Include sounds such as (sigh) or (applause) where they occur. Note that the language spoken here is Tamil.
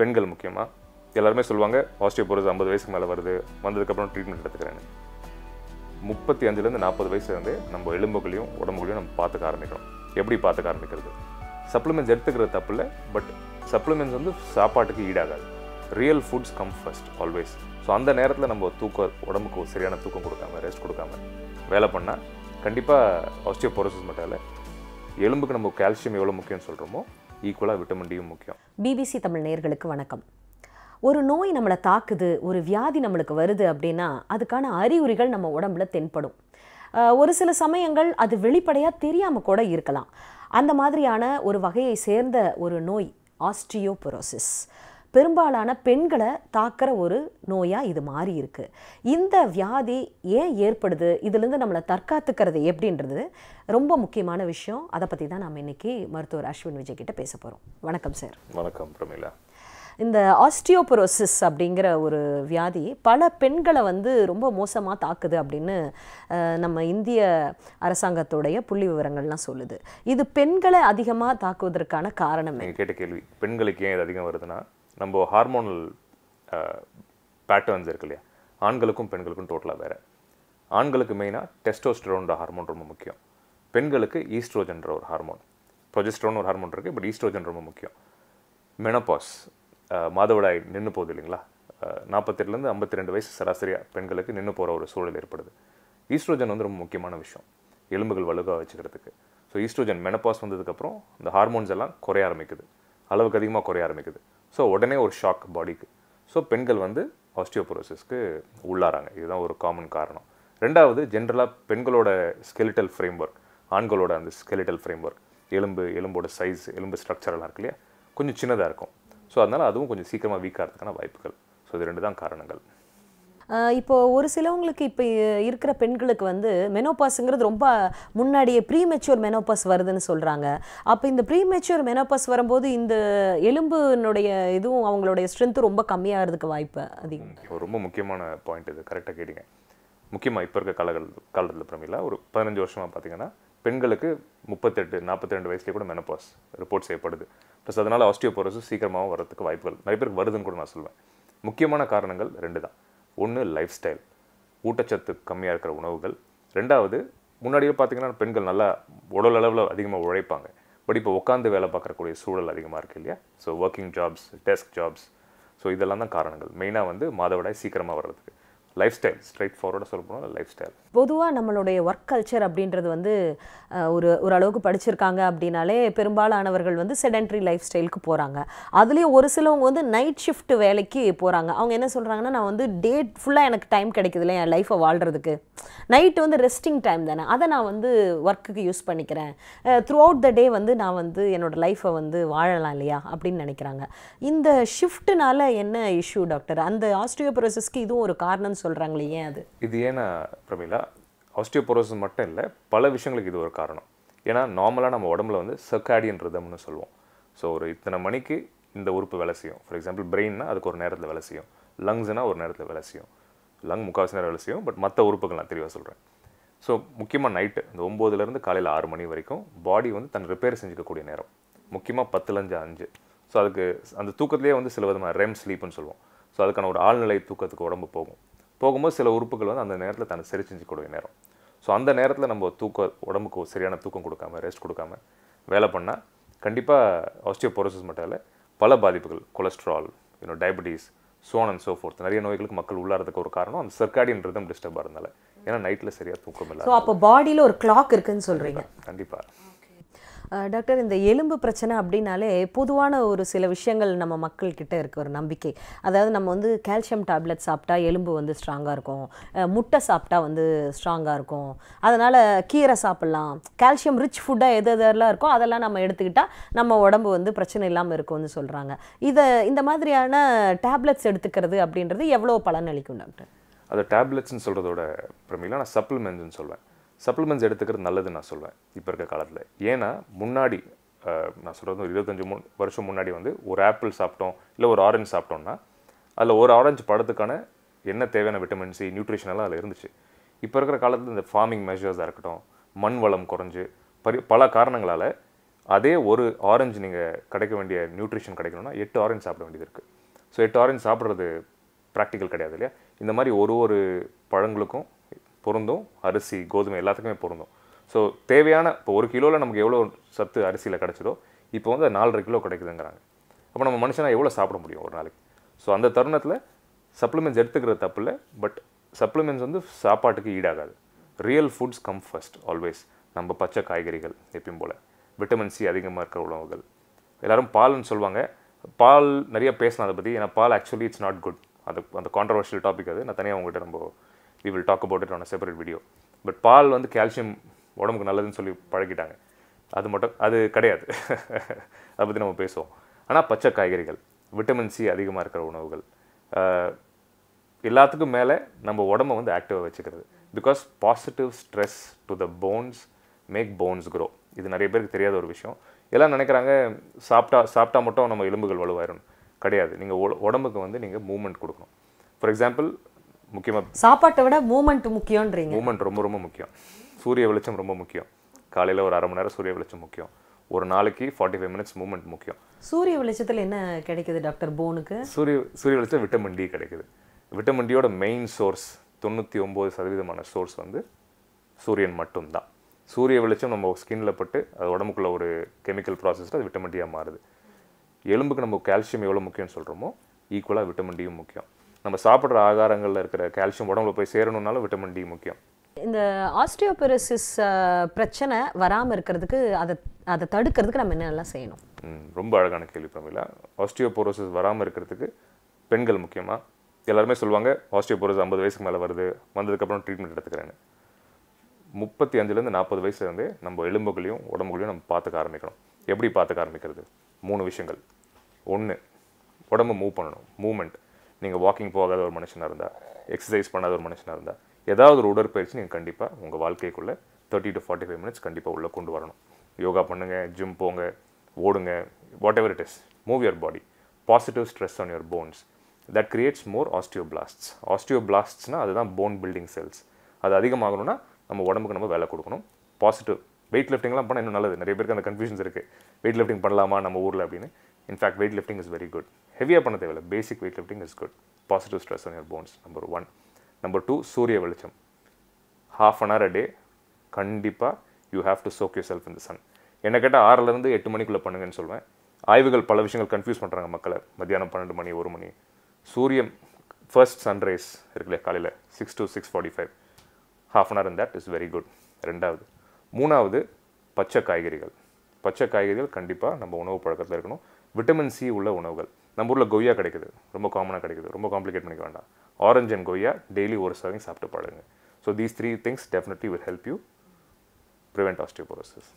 பெண்கள் முக்கியமாக எல்லாருமே சொல்லுவாங்க ஆஸ்டியோபோரோஸ் ஐம்பது வயசுக்கு மேலே வருது வந்ததுக்கப்புறம் ட்ரீட்மெண்ட் எடுத்துக்கிறேன்னு முப்பத்தி அஞ்சுலேருந்து நாற்பது வயசுலேருந்து நம்ம எலும்புகளையும் உடம்புகளையும் நம்ம பார்த்துக்க ஆரம்பிக்கிறோம் எப்படி பார்த்துக்க ஆரம்பிக்கிறது சப்ளிமெண்ட்ஸ் எடுத்துக்கிறது தப்பு இல்லை பட் சப்ளிமெண்ட்ஸ் வந்து சாப்பாட்டுக்கு ஈடாகாது real foods come first always so அந்த நேரத்தில் நம்ம தூக்க உடம்புக்கு சரியான தூக்கம் கொடுக்காம ரெஸ்ட் கொடுக்காம வேலை பண்ணால் கண்டிப்பாக ஆஸ்டியோபோரோசிஸ் மட்டும் இல்லை எலும்புக்கு நம்ம கால்சியம் எவ்வளோ முக்கியம்னு சொல்கிறோமோ ஈக்குவலாக விட்டமின் டியும் முக்கியம் பிபிசி தமிழ் நேயர்களுக்கு வணக்கம் ஒரு நோய் நம்மளை தாக்குது ஒரு வியாதி நம்மளுக்கு வருது அப்படின்னா அதுக்கான அறிகுறிகள் நம்ம உடம்புல தென்படும் ஒரு சில சமயங்கள் அது வெளிப்படையாக தெரியாமல் கூட இருக்கலாம் அந்த மாதிரியான ஒரு வகையை சேர்ந்த ஒரு நோய் ஆஸ்ட்ரியோபொரோசிஸ் பெரும்பாலான பெண்களை தாக்கிற ஒரு நோயாக இது மாறி இருக்கு இந்த வியாதி ஏன் ஏற்படுது இதுலேருந்து நம்மளை தற்காத்துக்கிறது எப்படின்றது ரொம்ப முக்கியமான விஷயம் அதை பற்றி தான் நாம் இன்றைக்கி மருத்துவர் அஸ்வின் விஜய் கிட்ட பேச போகிறோம் வணக்கம் சார் வணக்கம் பிரமிளா இந்த ஆஸ்டியோபரோசிஸ் அப்படிங்கிற ஒரு வியாதி பல பெண்களை வந்து ரொம்ப மோசமாக தாக்குது அப்படின்னு நம்ம இந்திய அரசாங்கத்துடைய புள்ளி விவரங்கள்லாம் சொல்லுது இது பெண்களை அதிகமாக தாக்குவதற்கான காரணம் கேட்ட கேள்வி பெண்களுக்கு ஏன் இது அதிகம் வருதுன்னா நம்ம ஹார்மோனல் பேட்டர்ன்ஸ் இருக்கு இல்லையா ஆண்களுக்கும் பெண்களுக்கும் டோட்டலாக வேறு ஆண்களுக்கு மெயினாக டெஸ்டோஸ்டரோன்ற ஹார்மோன் ரொம்ப முக்கியம் பெண்களுக்கு ஈஸ்ட்ரோஜன்ற ஒரு ஹார்மோன் ப்ரொஜெஸ்ட்ரோன் ஒரு ஹார்மோன் இருக்குது பட் ஈஸ்ட்ரோஜன் ரொம்ப முக்கியம் மெனபாஸ் மாதவிடாய் நின்று போகுது இல்லைங்களா நாற்பத்தெட்டுலேருந்து ஐம்பத்தி ரெண்டு வயசு சராசரியாக பெண்களுக்கு நின்று போகிற ஒரு சூழல் ஏற்படுது ஈஸ்ட்ரோஜன் வந்து ரொம்ப முக்கியமான விஷயம் எலும்புகள் வலுவாக வச்சுக்கிறதுக்கு ஸோ ஈஸ்ட்ரோஜன் மெனபாஸ் வந்ததுக்கப்புறம் இந்த ஹார்மோன்ஸ் எல்லாம் குறைய ஆரம்பிக்குது அளவுக்கு அதிகமாக குறைய ஆரம்பிக்குது ஸோ உடனே ஒரு ஷாக் பாடிக்கு ஸோ பெண்கள் வந்து ஆஸ்டியோபரோசிஸ்க்கு உள்ளாராங்க இதுதான் ஒரு காமன் காரணம் ரெண்டாவது ஜென்ரலாக பெண்களோட ஸ்கெலிட்டல் ஃப்ரேம் ஒர்க் ஆண்களோட அந்த ஸ்கெலிட்டல் ஃப்ரேம் ஒர்க் எலும்பு எலும்போட சைஸ் எலும்பு ஸ்ட்ரக்சரெல்லாம் இருக்கு இல்லையா கொஞ்சம் சின்னதாக இருக்கும் ஸோ அதனால் அதுவும் கொஞ்சம் சீக்கிரமாக வீக்காகிறதுக்கான வாய்ப்புகள் ஸோ இது ரெண்டு தான் காரணங்கள் இப்போ ஒரு சிலவங்களுக்கு இப்போ இருக்கிற பெண்களுக்கு வந்து மெனோபாஸுங்கிறது ரொம்ப முன்னாடியே ப்ரீ மெனோபாஸ் வருதுன்னு சொல்கிறாங்க அப்போ இந்த ப்ரீ மெனோபாஸ் வரும்போது இந்த எலும்புனுடைய இதுவும் அவங்களுடைய ஸ்ட்ரென்த்து ரொம்ப கம்மியாகிறதுக்கு வாய்ப்பு அதிகம் ரொம்ப முக்கியமான பாயிண்ட் இது கரெக்டாக கேட்டீங்க முக்கியமாக இப்போ இருக்க கலகல் காலத்தில் பிரமிலா ஒரு பதினஞ்சு வருஷமாக பார்த்தீங்கன்னா பெண்களுக்கு முப்பத்தெட்டு நாற்பத்தி ரெண்டு வயசுலேயே கூட மெனப்பாஸ் ரிப்போர்ட் செய்யப்படுது ப்ளஸ் அதனால் ஆஸ்டியோபோரோசிஸ் சீக்கிரமாகவும் வரதுக்கு வாய்ப்புகள் நிறைய பேருக்கு வருதுன்னு கூட நான் சொல்லுவேன் முக்கியமான காரணங்கள் ரெண்டு தான் ஒன்று லைஃப் ஸ்டைல் ஊட்டச்சத்து கம்மியாக இருக்கிற உணவுகள் ரெண்டாவது முன்னாடியே பார்த்திங்கன்னா பெண்கள் நல்லா உடல் அளவில் அதிகமாக உழைப்பாங்க பட் இப்போ உட்காந்து வேலை பார்க்கறக்கூடிய சூழல் அதிகமாக இருக்குது இல்லையா so working jobs desk jobs so இதெல்லாம் தான் காரணங்கள் மெயினாக வந்து மாதவிடாய் சீக்கிரமாக வர்றதுக்கு லைஃப் ஸ்டைல் ஸ்ட்ரைட் ஃபார்வர்டாக சொல்ல போனால் லைஃப் ஸ்டைல் பொதுவாக நம்மளுடைய ஒர்க் கல்ச்சர் அப்படின்றது வந்து ஒரு ஒரு அளவுக்கு படிச்சிருக்காங்க அப்படின்னாலே பெரும்பாலானவர்கள் வந்து செடென்ட்ரி லைஃப் ஸ்டைலுக்கு போகிறாங்க அதுலேயும் ஒரு சிலவங்க வந்து நைட் ஷிஃப்ட் வேலைக்கு போகிறாங்க அவங்க என்ன சொல்கிறாங்கன்னா நான் வந்து டேட் ஃபுல்லாக எனக்கு டைம் கிடைக்குது இல்லை என் லைஃப்பை வாழ்கிறதுக்கு நைட்டு வந்து ரெஸ்டிங் டைம் தானே அதை நான் வந்து ஒர்க்குக்கு யூஸ் பண்ணிக்கிறேன் த்ரூ அவுட் த டே வந்து நான் வந்து என்னோடய லைஃப்பை வந்து வாழலாம் இல்லையா அப்படின்னு நினைக்கிறாங்க இந்த ஷிஃப்ட்னால என்ன இஷ்யூ டாக்டர் அந்த ஆஸ்ட்ரியோபரோசிஸ்க்கு இதுவும் ஒரு காரணம்னு சொல்கிறாங்களே ஏன் அது இது ஏன்னா பிரமிளா ஆஸ்டியோபோரோசஸ் மட்டும் இல்லை பல விஷயங்களுக்கு இது ஒரு காரணம் ஏன்னா நார்மலாக நம்ம உடம்புல வந்து சர்க்காடியன் ரிதம்னு சொல்லுவோம் ஸோ ஒரு இத்தனை மணிக்கு இந்த உறுப்பு வேலை செய்யும் ஃபார் எக்ஸாம்பிள் பிரெயின்னா அதுக்கு ஒரு நேரத்தில் வேலை செய்யும் லங்ஸ்னா ஒரு நேரத்தில் வேலை செய்யும் லங் முக்கால்வாசி நேரம் வேலை செய்யும் பட் மற்ற உறுப்புகள் நான் தெளிவாக சொல்கிறேன் ஸோ முக்கியமாக நைட்டு இந்த ஒம்போதுலேருந்து காலையில் ஆறு மணி வரைக்கும் பாடி வந்து தன் ரிப்பேர் செஞ்சுக்கக்கூடிய நேரம் முக்கியமாக பத்துலஞ்சு அஞ்சு ஸோ அதுக்கு அந்த தூக்கத்துலேயே வந்து சில விதமாக ரெம் ஸ்லீப்னு சொல்லுவோம் ஸோ அதுக்கான ஒரு ஆழ்நிலை தூக்கத்துக்கு உடம்பு போகும் போகும்போது சில உறுப்புகள் வந்து அந்த நேரத்தில் தன்னை சரி செஞ்சு கொடுக்க நேரம் ஸோ அந்த நேரத்தில் நம்ம தூக்க உடம்புக்கு சரியான தூக்கம் கொடுக்காம ரெஸ்ட் கொடுக்காம வேலை பண்ணால் கண்டிப்பாக ஆஸ்டியோபோரோசிஸ் மட்டும் இல்லை பல பாதிப்புகள் கொலஸ்ட்ரால் இன்னும் டயபிட்டீஸ் சோன் அண்ட் சோ ஃபோர்த் நிறைய நோய்களுக்கு மக்கள் உள்ளாரதுக்கு ஒரு காரணம் அந்த சர்க்காடின் ரிதம் டிஸ்டர்ப் ஆகிறதுனால ஏன்னா நைட்டில் சரியாக தூக்கம் இல்லை ஸோ அப்போ பாடியில் ஒரு கிளாக் இருக்குன்னு சொல்கிறீங்க கண்டிப்பாக டாக்டர் இந்த எலும்பு பிரச்சனை அப்படின்னாலே பொதுவான ஒரு சில விஷயங்கள் நம்ம மக்கள்கிட்ட இருக்க ஒரு நம்பிக்கை அதாவது நம்ம வந்து கால்சியம் டேப்லெட் சாப்பிட்டா எலும்பு வந்து ஸ்ட்ராங்காக இருக்கும் முட்டை சாப்பிட்டா வந்து ஸ்ட்ராங்காக இருக்கும் அதனால் கீரை சாப்பிட்லாம் கால்சியம் ரிச் ஃபுட்டாக எது எதெல்லாம் இருக்கோ அதெல்லாம் நம்ம எடுத்துக்கிட்டால் நம்ம உடம்பு வந்து பிரச்சனை இல்லாமல் இருக்கும்னு சொல்கிறாங்க இதை இந்த மாதிரியான டேப்லெட்ஸ் எடுத்துக்கிறது அப்படின்றது எவ்வளோ பலன் அளிக்கும் டாக்டர் அது டேப்லெட்ஸ்னு சொல்கிறதோட பிரமையில் நான் சப்ளிமெண்ட்ஸ்னு சொல்வேன் சப்ளிமெண்ட்ஸ் எடுத்துக்கிறது நல்லது நான் சொல்வேன் இப்போ இருக்க காலத்தில் ஏன்னா முன்னாடி நான் சொல்கிறது ஒரு இருபத்தஞ்சி மூணு வருஷம் முன்னாடி வந்து ஒரு ஆப்பிள் சாப்பிட்டோம் இல்லை ஒரு ஆரஞ்சு சாப்பிட்டோம்னா அதில் ஒரு ஆரஞ்சு படத்துக்கான என்ன தேவையான விட்டமின் சி நியூட்ரிஷன் எல்லாம் அதில் இருந்துச்சு இப்போ இருக்கிற காலத்தில் இந்த ஃபார்மிங் மெஷர்ஸாக இருக்கட்டும் மண் வளம் குறைஞ்சு பரி பல காரணங்களால் அதே ஒரு ஆரஞ்சு நீங்கள் கிடைக்க வேண்டிய நியூட்ரிஷன் கிடைக்கணும்னா எட்டு ஆரஞ்சு சாப்பிட வேண்டியது இருக்குது ஸோ எட்டு ஆரஞ்சு சாப்பிட்றது ப்ராக்டிக்கல் கிடையாது இல்லையா இந்த மாதிரி ஒரு ஒரு பழங்களுக்கும் பொருந்தும் அரிசி கோதுமை எல்லாத்துக்குமே பொருந்தும் ஸோ தேவையான இப்போ ஒரு கிலோவில் நமக்கு எவ்வளோ சத்து அரிசியில் கிடச்சிதோ இப்போ வந்து நாலரை கிலோ கிடைக்குதுங்கிறாங்க அப்போ நம்ம மனுஷனாக எவ்வளோ சாப்பிட முடியும் ஒரு நாளைக்கு ஸோ அந்த தருணத்தில் சப்ளிமெண்ட்ஸ் எடுத்துக்கிறது தப்பு இல்லை பட் சப்ளிமெண்ட்ஸ் வந்து சாப்பாட்டுக்கு ஈடாகாது real foods come first always நம்ம பச்சை காய்கறிகள் எப்பயும் போல் விட்டமின் சி அதிகமாக இருக்கிற உணவுகள் எல்லோரும் பால்னு சொல்லுவாங்க பால் நிறைய பேசினா அதை பற்றி ஏன்னா பால் ஆக்சுவலி இட்ஸ் நாட் குட் அது அந்த கான்ட்ரவர்ஷியல் டாபிக் அது நான் தனியாக உங்கள்கிட்ட நம்ம we will talk about it on separate video but பால் வந்து கால்சியம் உடம்புக்கு நல்லதுன்னு சொல்லி பழகிட்டாங்க அது மட்டும் அது கிடையாது (laughs) அதை பற்றி நம்ம பேசுவோம் ஆனால் பச்சை காய்கறிகள் விட்டமின் சி அதிகமாக இருக்கிற உணவுகள் எல்லாத்துக்கும் மேலே நம்ம உடம்பை வந்து ஆக்டிவாக வச்சுக்கிறது because positive stress to the bones make bones grow இது நிறைய பேருக்கு தெரியாத ஒரு விஷயம் எல்லாம் நினைக்கிறாங்க சாப்பிட்டா சாப்பிட்டா மட்டும் நம்ம எலும்புகள் வலுவாயிரும் கிடையாது நீங்கள் உடம்புக்கு வந்து நீங்கள் மூவ்மெண்ட் கொடுக்கணும் ஃபார் எக்ஸாம்பிள் முக்கியமாக சாப்பாட்டை விட மூமெண்ட் முக்கியன்றீங்க மூமெண்ட் ரொம்ப ரொம்ப முக்கியம் சூரிய வெளிச்சம் ரொம்ப முக்கியம் காலையில் ஒரு அரை மணி நேரம் சூரிய வெளிச்சம் முக்கியம் ஒரு நாளைக்கு ஃபார்ட்டி ஃபைவ் மினிட்ஸ் மூமெண்ட் முக்கியம் சூரிய வெளிச்சத்தில் என்ன கிடைக்குது டாக்டர் போனுக்கு சூரிய சூரிய வெளிச்சம் விட்டமின் டி கிடைக்குது விட்டமின் டியோட மெயின் சோர்ஸ் தொண்ணூற்றி ஒம்பது சதவீதமான சோர்ஸ் வந்து சூரியன் மட்டும்தான் சூரிய வெளிச்சம் நம்ம ஸ்கின்ல பட்டு அது உடம்புக்குள்ள ஒரு கெமிக்கல் ப்ராசஸில் அது விட்டமின் டியாக மாறுது எலும்புக்கு நம்ம கால்சியம் எவ்வளோ முக்கியம்னு சொல்கிறோமோ ஈக்குவலாக விட்டமின் டியும் முக்கியம் நம்ம சாப்பிட்ற ஆகாரங்களில் இருக்கிற கால்சியம் உடம்புல போய் சேரணுன்னாலும் விட்டமின் டி முக்கியம் இந்த ஆஸ்டியோபெரசிஸ் பிரச்சனை வராமல் இருக்கிறதுக்கு அதை அதை தடுக்கிறதுக்கு நம்ம என்னெல்லாம் செய்யணும் ரொம்ப அழகான கேள்வி பிரமிழா ஆஸ்டியோபோரோசிஸ் வராமல் இருக்கிறதுக்கு பெண்கள் முக்கியமாக எல்லாருமே சொல்லுவாங்க ஆஸ்டியோபோரோஸ் ஐம்பது வயசுக்கு மேலே வருது வந்ததுக்கப்புறம் ட்ரீட்மெண்ட் எடுத்துக்கிறேன்னு முப்பத்தி அஞ்சுலேருந்து நாற்பது வயசுலேருந்து நம்ம எலும்புகளையும் உடம்புகளையும் நம்ம பார்த்துக்க ஆரம்பிக்கணும் எப்படி பார்த்துக்க ஆரம்பிக்கிறது மூணு விஷயங்கள் ஒன்று உடம்பு மூவ் பண்ணணும் மூமெண்ட் நீங்கள் வாக்கிங் போகாத ஒரு மனுஷனாக இருந்தால் எக்ஸசைஸ் பண்ணாத ஒரு மனுஷனாக இருந்தால் ஏதாவது ஒரு உடற்பயிற்சி நீங்கள் கண்டிப்பாக உங்கள் வாழ்க்கைக்குள்ளே thirty to forty five minutes கண்டிப்பாக உள்ளே கொண்டு வரணும் யோகா பண்ணுங்கள் ஜிம் போங்க ஓடுங்க whatever it is move your body positive stress on your bones that creates more osteo osteo பிளாஸ்ட்ஸ்னால் அதுதான் போன் பில்டிங் செல்ஸ் அது அதிகமாகணும்னா நம்ம உடம்புக்கு நம்ம வேலை கொடுக்கணும் பாசிட்டிவ் வெயிட் லிஃப்டிங்லாம் பண்ணால் இன்னும் நல்லது நிறைய பேருக்கு அந்த கன்ஃபியூஷன்ஸ் இருக்குது வெயிட் லிஃப்டிங் பண்ணலாமா நம்ம ஊரில் அப்படின்னு in fact weight lifting is very good ஹெவியாக பண்ண தேவையில்ல basic weight lifting is good positive stress on your bones number one number two சூரிய வெளிச்சம் half an hour a day கண்டிப்பாக you have to soak yourself in the sun என்ன கேட்டால் ஆறிலேருந்து எட்டு மணிக்குள்ளே பண்ணுங்கன்னு சொல்லுவேன் ஆய்வுகள் பல விஷயங்கள் கன்ஃபியூஸ் பண்ணுறாங்க மக்களை மத்தியானம் பன்னெண்டு மணி ஒரு மணி சூரியன் ஃபர்ஸ்ட் சன்ரைஸ் இருக்குல்ல காலையில் six to six forty five half an hour in that is very good ரெண்டாவது மூணாவது பச்சை காய்கறிகள் பச்சை காய்கறிகள் கண்டிப்பாக நம்ம உணவு பழக்கத்தில் இருக்கணும் விட்டமின் சி உள்ள உணவுகள் நம்ம ஊரில் கொய்யா கிடைக்குது ரொம்ப காமனாக கிடைக்குது ரொம்ப காம்ப்ளிகேட் பண்ணிக்க வேண்டாம் ஆரஞ்ச் அண்ட் கொய்யா டெய்லி ஒரு சர்விங் சாப்பிட்டு பாடுங்க so these three things definitely will help you prevent osteoporosis